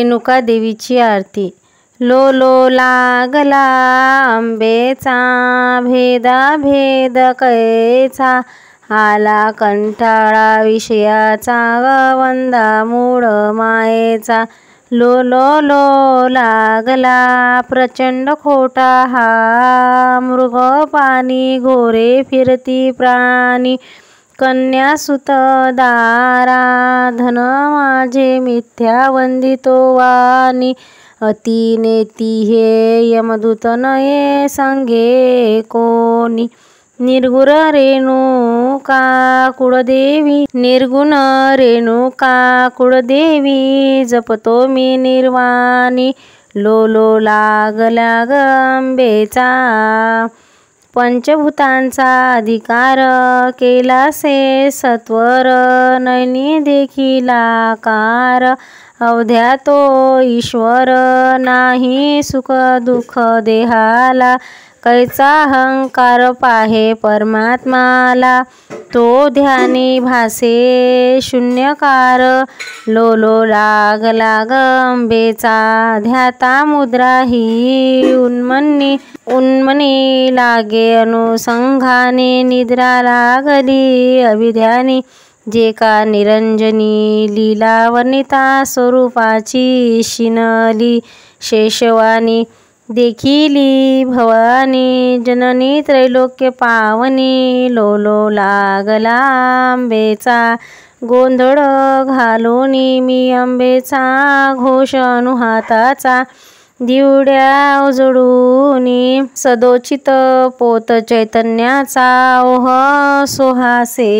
रेणुका देवीची आरती लो लो लागला आंबेचा भेदा भेद कैचा आला कंटाळा विषयाचा वंदा मूळ मायेचा लो लो लागला प्रचंड खोटा हा मृग पाणी घोरे फिरती प्राणी कन्या धन माझे मिथ्या वानी वाणी नेती हे नये सांगे कोणी निर्गुण रेणुका कुळदेवी निर्गुण रेणुका कुळदेवी जपतो मी निर्वाणी लोलो लाग गंबेचा पंचभूतांचा अधिकार केला से सत्वर नैनी देखिला कार अवध्या तो ईश्वर नाही सुख दुःख देहाला कैचा अहंकार पाहे परमात्माला तो ध्यानी भासे शून्यकार लोलो लाग लाग अंबेचा ध्याता मुद्रा ही उन्मनी उन्मनी लागे अनुसंघाने निद्रा लागली अभिध्यानी जे का निरंजनी लीला वनिता स्वरूपाची शिनली शेषवानी देखिली भवानी जननी त्रैलोक्य पावनी लोलो लागला आंबेचा गोंधळ घालोनी मी आंबेचा घोष अनुहाताचा दिवड्या उजडूनी सदोचित पोत चैतन्याचा ओह सोहासे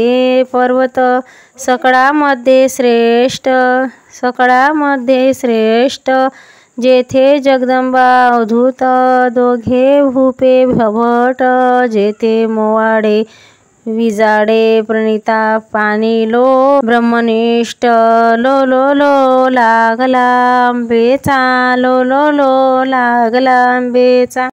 पर्वत सकळामध्ये श्रेष्ठ सकळामध्ये श्रेष्ठ जेथे जगदंबा अवधूत दोघे भूपे भवट जेथे मोवाडे विजाडे प्रणिता पाणी लो ब्रह्मनिष्ठ लो लो लो लागला लो लो लो लागला